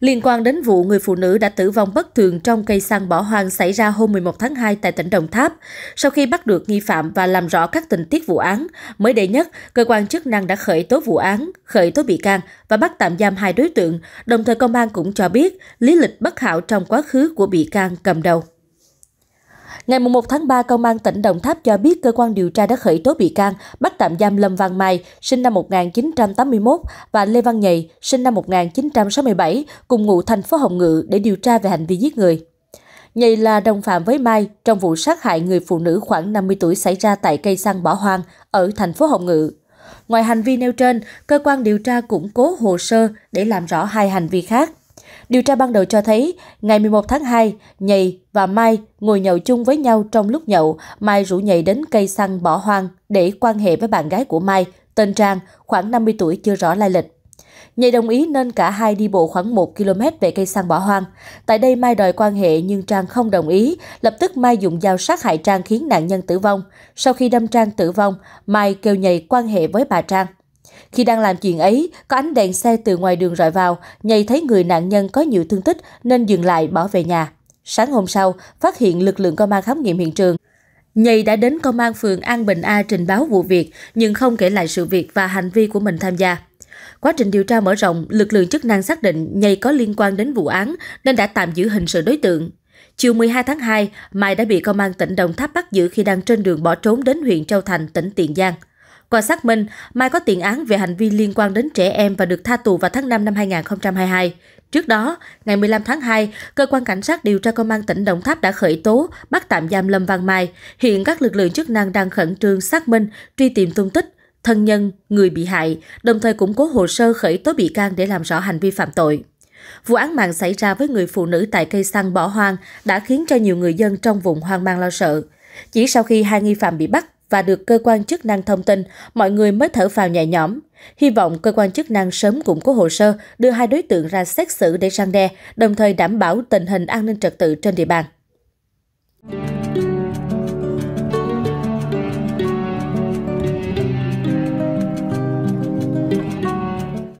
liên quan đến vụ người phụ nữ đã tử vong bất thường trong cây xăng bỏ hoang xảy ra hôm 11 tháng 2 tại tỉnh Đồng Tháp. Sau khi bắt được nghi phạm và làm rõ các tình tiết vụ án, mới đây nhất, cơ quan chức năng đã khởi tố vụ án, khởi tố bị can và bắt tạm giam hai đối tượng, đồng thời công an cũng cho biết lý lịch bất hảo trong quá khứ của bị can cầm đầu. Ngày 1 tháng 3, Công an tỉnh Đồng Tháp cho biết cơ quan điều tra đã khởi tố bị can, bắt tạm giam Lâm Văn Mai, sinh năm 1981 và Lê Văn Nhị, sinh năm 1967, cùng ngụ thành phố Hồng Ngự để điều tra về hành vi giết người. Nhị là đồng phạm với Mai trong vụ sát hại người phụ nữ khoảng 50 tuổi xảy ra tại cây xăng bỏ hoang ở thành phố Hồng Ngự. Ngoài hành vi nêu trên, cơ quan điều tra củng cố hồ sơ để làm rõ hai hành vi khác. Điều tra ban đầu cho thấy, ngày 11 tháng 2, Nhầy và Mai ngồi nhậu chung với nhau trong lúc nhậu, Mai rủ Nhầy đến cây xăng bỏ hoang để quan hệ với bạn gái của Mai, tên Trang, khoảng 50 tuổi chưa rõ lai lịch. Nhầy đồng ý nên cả hai đi bộ khoảng 1 km về cây xăng bỏ hoang. Tại đây Mai đòi quan hệ nhưng Trang không đồng ý, lập tức Mai dùng dao sát hại Trang khiến nạn nhân tử vong. Sau khi đâm Trang tử vong, Mai kêu nhầy quan hệ với bà Trang. Khi đang làm chuyện ấy, có ánh đèn xe từ ngoài đường rọi vào, nhầy thấy người nạn nhân có nhiều thương tích nên dừng lại bỏ về nhà. Sáng hôm sau, phát hiện lực lượng công an khám nghiệm hiện trường. Nhầy đã đến công an phường An Bình A trình báo vụ việc nhưng không kể lại sự việc và hành vi của mình tham gia. Quá trình điều tra mở rộng, lực lượng chức năng xác định nhầy có liên quan đến vụ án nên đã tạm giữ hình sự đối tượng. Chiều 12 tháng 2, Mai đã bị công an tỉnh Đồng Tháp bắt giữ khi đang trên đường bỏ trốn đến huyện Châu Thành, tỉnh Tiền Giang. Qua xác minh, Mai có tiền án về hành vi liên quan đến trẻ em và được tha tù vào tháng 5 năm 2022. Trước đó, ngày 15 tháng 2, cơ quan cảnh sát điều tra công an tỉnh Đồng Tháp đã khởi tố, bắt tạm giam Lâm Văn Mai. Hiện các lực lượng chức năng đang khẩn trương xác minh, truy tìm tung tích, thân nhân, người bị hại, đồng thời củng cố hồ sơ khởi tố bị can để làm rõ hành vi phạm tội. Vụ án mạng xảy ra với người phụ nữ tại cây xăng bỏ hoang đã khiến cho nhiều người dân trong vùng hoang mang lo sợ. Chỉ sau khi hai nghi phạm bị bắt, và được cơ quan chức năng thông tin, mọi người mới thở phào nhẹ nhõm. Hy vọng cơ quan chức năng sớm củng cố hồ sơ, đưa hai đối tượng ra xét xử để răng đe, đồng thời đảm bảo tình hình an ninh trật tự trên địa bàn.